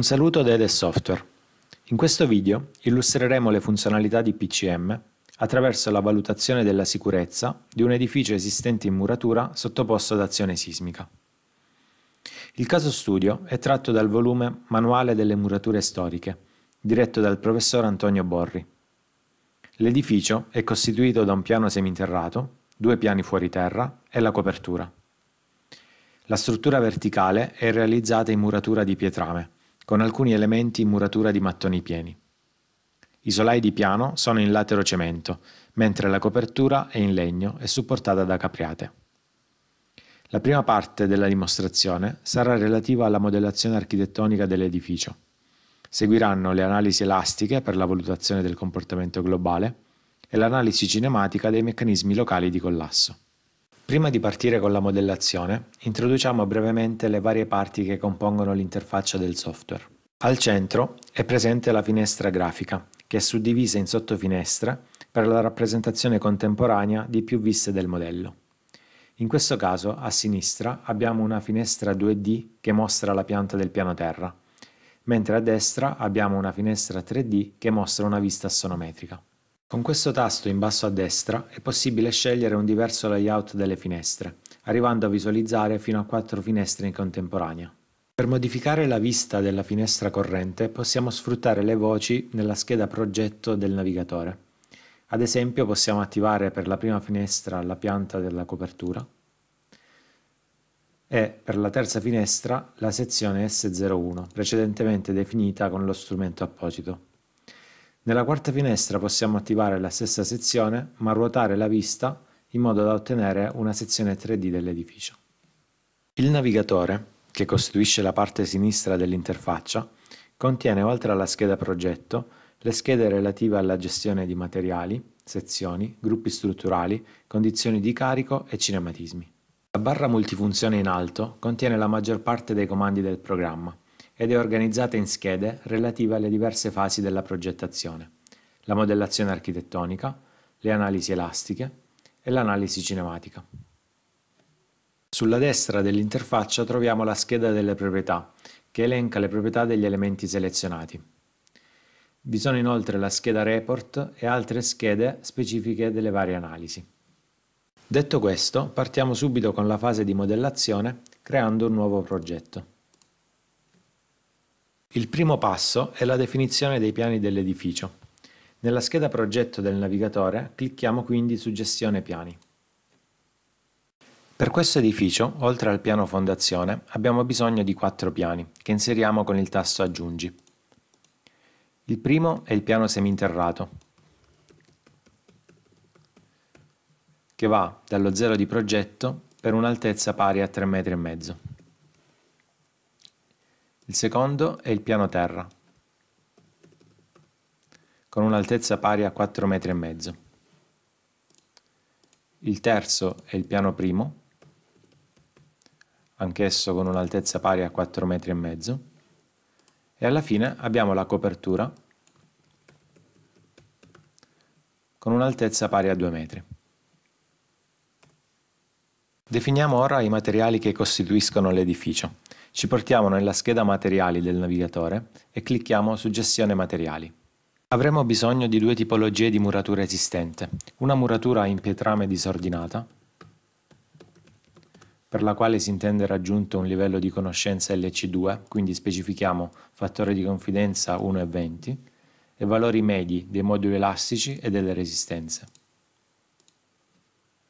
Un saluto da Ede Software. In questo video illustreremo le funzionalità di PCM attraverso la valutazione della sicurezza di un edificio esistente in muratura sottoposto ad azione sismica. Il caso studio è tratto dal volume Manuale delle murature storiche, diretto dal professor Antonio Borri. L'edificio è costituito da un piano seminterrato, due piani fuori terra e la copertura. La struttura verticale è realizzata in muratura di pietrame con alcuni elementi in muratura di mattoni pieni. I solai di piano sono in latero cemento, mentre la copertura è in legno e supportata da capriate. La prima parte della dimostrazione sarà relativa alla modellazione architettonica dell'edificio. Seguiranno le analisi elastiche per la valutazione del comportamento globale e l'analisi cinematica dei meccanismi locali di collasso. Prima di partire con la modellazione, introduciamo brevemente le varie parti che compongono l'interfaccia del software. Al centro è presente la finestra grafica, che è suddivisa in sottofinestre per la rappresentazione contemporanea di più viste del modello. In questo caso, a sinistra, abbiamo una finestra 2D che mostra la pianta del piano terra, mentre a destra abbiamo una finestra 3D che mostra una vista assonometrica. Con questo tasto in basso a destra è possibile scegliere un diverso layout delle finestre, arrivando a visualizzare fino a quattro finestre in contemporanea. Per modificare la vista della finestra corrente possiamo sfruttare le voci nella scheda progetto del navigatore. Ad esempio possiamo attivare per la prima finestra la pianta della copertura e per la terza finestra la sezione S01, precedentemente definita con lo strumento apposito. Nella quarta finestra possiamo attivare la stessa sezione ma ruotare la vista in modo da ottenere una sezione 3D dell'edificio. Il navigatore, che costituisce la parte sinistra dell'interfaccia, contiene oltre alla scheda progetto le schede relative alla gestione di materiali, sezioni, gruppi strutturali, condizioni di carico e cinematismi. La barra multifunzione in alto contiene la maggior parte dei comandi del programma, ed è organizzata in schede relative alle diverse fasi della progettazione, la modellazione architettonica, le analisi elastiche e l'analisi cinematica. Sulla destra dell'interfaccia troviamo la scheda delle proprietà, che elenca le proprietà degli elementi selezionati. Vi sono inoltre la scheda report e altre schede specifiche delle varie analisi. Detto questo, partiamo subito con la fase di modellazione creando un nuovo progetto. Il primo passo è la definizione dei piani dell'edificio. Nella scheda progetto del navigatore clicchiamo quindi su gestione piani. Per questo edificio, oltre al piano fondazione, abbiamo bisogno di quattro piani, che inseriamo con il tasto Aggiungi. Il primo è il piano seminterrato, che va dallo zero di progetto per un'altezza pari a 3,5 m il secondo è il piano terra, con un'altezza pari a 4 metri e mezzo. Il terzo è il piano primo, anch'esso con un'altezza pari a 4 metri e mezzo. E alla fine abbiamo la copertura con un'altezza pari a 2 metri. Definiamo ora i materiali che costituiscono l'edificio. Ci portiamo nella scheda materiali del navigatore e clicchiamo su gestione materiali. Avremo bisogno di due tipologie di muratura esistente, una muratura in pietrame disordinata, per la quale si intende raggiunto un livello di conoscenza LC2, quindi specifichiamo fattore di confidenza 1 e 20, e valori medi dei moduli elastici e delle resistenze.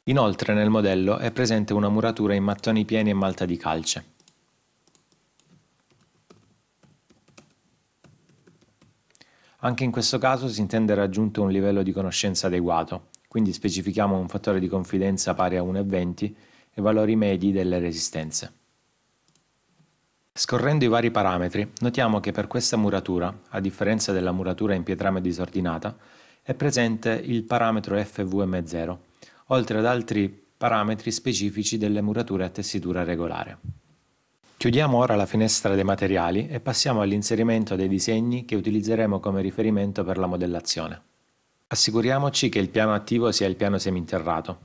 Inoltre nel modello è presente una muratura in mattoni pieni e malta di calce, Anche in questo caso si intende raggiunto un livello di conoscenza adeguato, quindi specifichiamo un fattore di confidenza pari a 1,20 e valori medi delle resistenze. Scorrendo i vari parametri, notiamo che per questa muratura, a differenza della muratura in pietrame disordinata, è presente il parametro FVM0, oltre ad altri parametri specifici delle murature a tessitura regolare. Chiudiamo ora la finestra dei materiali e passiamo all'inserimento dei disegni che utilizzeremo come riferimento per la modellazione. Assicuriamoci che il piano attivo sia il piano seminterrato.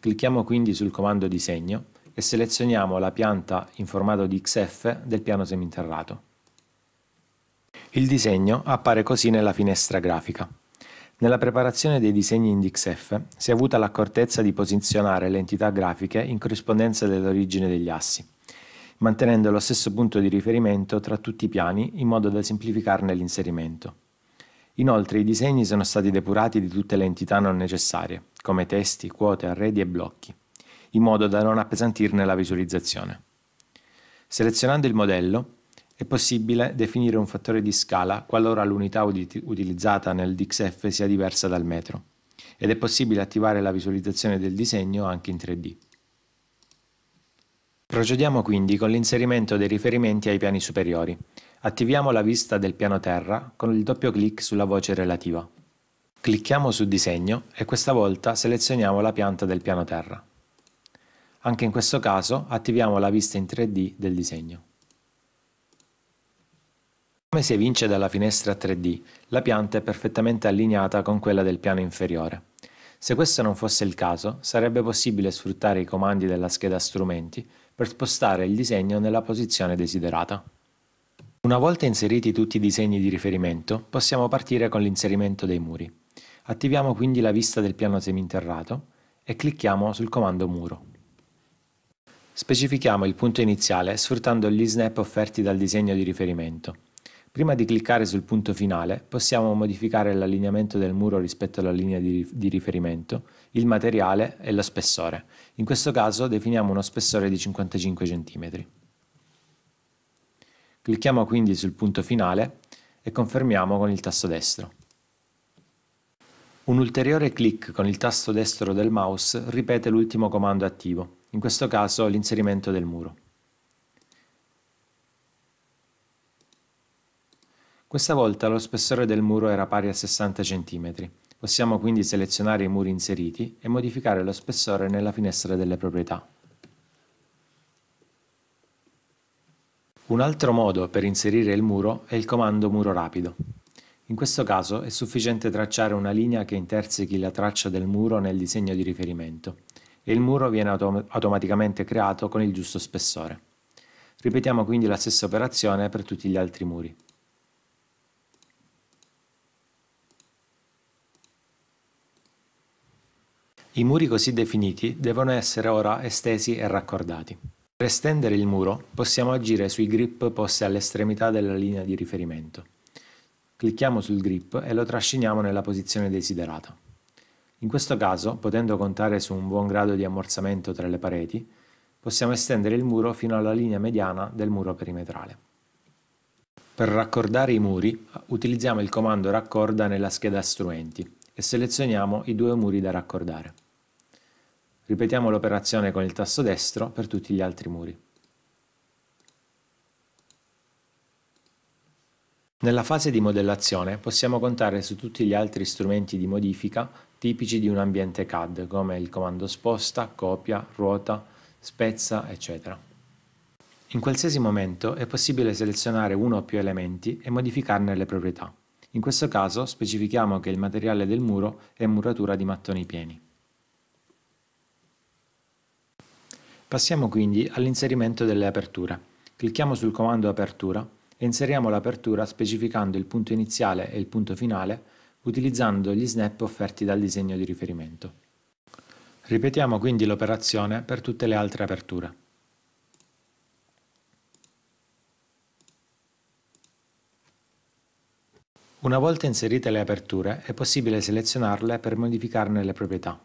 Clicchiamo quindi sul comando disegno e selezioniamo la pianta in formato di XF del piano seminterrato. Il disegno appare così nella finestra grafica. Nella preparazione dei disegni in DXF si è avuta l'accortezza di posizionare le entità grafiche in corrispondenza dell'origine degli assi mantenendo lo stesso punto di riferimento tra tutti i piani in modo da semplificarne l'inserimento. Inoltre i disegni sono stati depurati di tutte le entità non necessarie, come testi, quote, arredi e blocchi, in modo da non appesantirne la visualizzazione. Selezionando il modello, è possibile definire un fattore di scala qualora l'unità utilizzata nel DXF sia diversa dal metro, ed è possibile attivare la visualizzazione del disegno anche in 3D. Procediamo quindi con l'inserimento dei riferimenti ai piani superiori. Attiviamo la vista del piano terra con il doppio clic sulla voce relativa. Clicchiamo su disegno e questa volta selezioniamo la pianta del piano terra. Anche in questo caso attiviamo la vista in 3D del disegno. Come si evince dalla finestra 3D, la pianta è perfettamente allineata con quella del piano inferiore. Se questo non fosse il caso, sarebbe possibile sfruttare i comandi della scheda strumenti per spostare il disegno nella posizione desiderata. Una volta inseriti tutti i disegni di riferimento, possiamo partire con l'inserimento dei muri. Attiviamo quindi la vista del piano seminterrato e clicchiamo sul comando muro. Specifichiamo il punto iniziale sfruttando gli snap offerti dal disegno di riferimento. Prima di cliccare sul punto finale possiamo modificare l'allineamento del muro rispetto alla linea di, riferimento il materiale e lo spessore. In questo caso definiamo uno spessore di 55 cm. Clicchiamo quindi sul punto finale e confermiamo con il tasto destro. Un ulteriore clic con il tasto destro del mouse ripete l'ultimo comando attivo, in questo caso l'inserimento del muro. Questa volta lo spessore del muro era pari a 60 cm. Possiamo quindi selezionare i muri inseriti e modificare lo spessore nella finestra delle proprietà. Un altro modo per inserire il muro è il comando muro rapido. In questo caso è sufficiente tracciare una linea che intersechi la traccia del muro nel disegno di riferimento e il muro viene autom automaticamente creato con il giusto spessore. Ripetiamo quindi la stessa operazione per tutti gli altri muri. I muri così definiti devono essere ora estesi e raccordati. Per estendere il muro possiamo agire sui grip posti all'estremità della linea di riferimento. Clicchiamo sul grip e lo trasciniamo nella posizione desiderata. In questo caso, potendo contare su un buon grado di ammorzamento tra le pareti, possiamo estendere il muro fino alla linea mediana del muro perimetrale. Per raccordare i muri utilizziamo il comando raccorda nella scheda strumenti e selezioniamo i due muri da raccordare. Ripetiamo l'operazione con il tasto destro per tutti gli altri muri. Nella fase di modellazione possiamo contare su tutti gli altri strumenti di modifica tipici di un ambiente CAD come il comando sposta, copia, ruota, spezza, eccetera. In qualsiasi momento è possibile selezionare uno o più elementi e modificarne le proprietà. In questo caso specifichiamo che il materiale del muro è muratura di mattoni pieni. Passiamo quindi all'inserimento delle aperture. Clicchiamo sul comando apertura e inseriamo l'apertura specificando il punto iniziale e il punto finale utilizzando gli snap offerti dal disegno di riferimento. Ripetiamo quindi l'operazione per tutte le altre aperture. Una volta inserite le aperture è possibile selezionarle per modificarne le proprietà.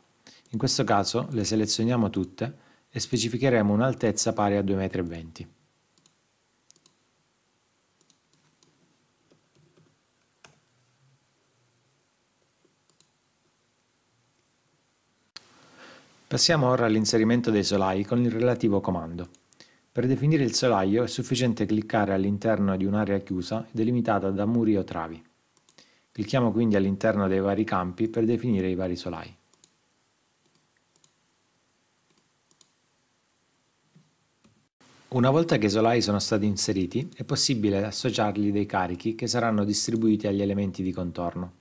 In questo caso le selezioniamo tutte e specificheremo un'altezza pari a 2,20 m. Passiamo ora all'inserimento dei solai con il relativo comando. Per definire il solaio è sufficiente cliccare all'interno di un'area chiusa delimitata da muri o travi. Clicchiamo quindi all'interno dei vari campi per definire i vari solai. Una volta che i solai sono stati inseriti, è possibile associargli dei carichi che saranno distribuiti agli elementi di contorno.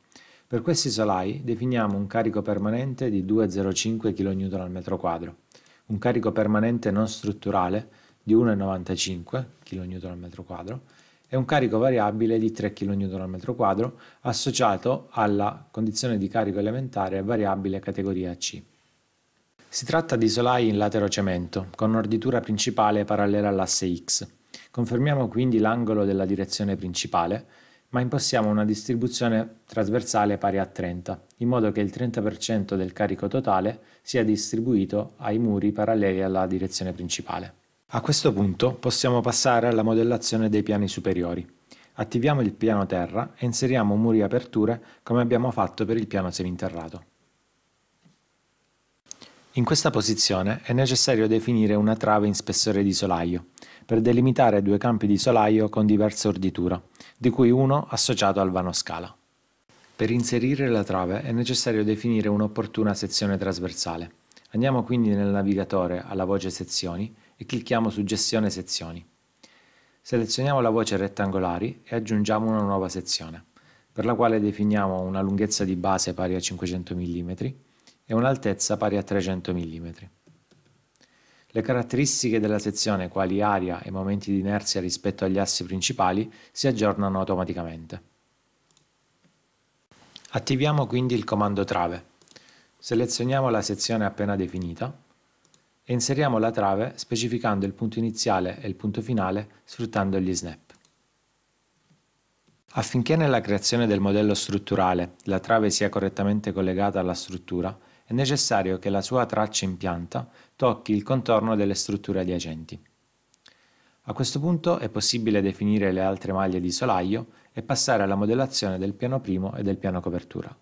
Per questi solai definiamo un carico permanente di 2,05 kN al metro quadro, un carico permanente non strutturale di 1,95 kN al metro quadro e un carico variabile di 3 kN al metro quadro associato alla condizione di carico elementare variabile categoria C. Si tratta di solai in latero cemento, con orditura principale parallela all'asse X. Confermiamo quindi l'angolo della direzione principale, ma impostiamo una distribuzione trasversale pari a 30, in modo che il 30% del carico totale sia distribuito ai muri paralleli alla direzione principale. A questo punto possiamo passare alla modellazione dei piani superiori. Attiviamo il piano terra e inseriamo muri aperture come abbiamo fatto per il piano seminterrato. In questa posizione è necessario definire una trave in spessore di solaio, per delimitare due campi di solaio con diversa orditura, di cui uno associato al vano scala. Per inserire la trave è necessario definire un'opportuna sezione trasversale. Andiamo quindi nel navigatore alla voce sezioni e clicchiamo su gestione sezioni. Selezioniamo la voce rettangolari e aggiungiamo una nuova sezione, per la quale definiamo una lunghezza di base pari a 500 mm, e un'altezza pari a 300 mm. Le caratteristiche della sezione, quali aria e momenti di inerzia rispetto agli assi principali, si aggiornano automaticamente. Attiviamo quindi il comando trave. Selezioniamo la sezione appena definita e inseriamo la trave specificando il punto iniziale e il punto finale sfruttando gli snap. Affinché nella creazione del modello strutturale la trave sia correttamente collegata alla struttura, è necessario che la sua traccia in pianta tocchi il contorno delle strutture adiacenti. A questo punto è possibile definire le altre maglie di solaio e passare alla modellazione del piano primo e del piano copertura.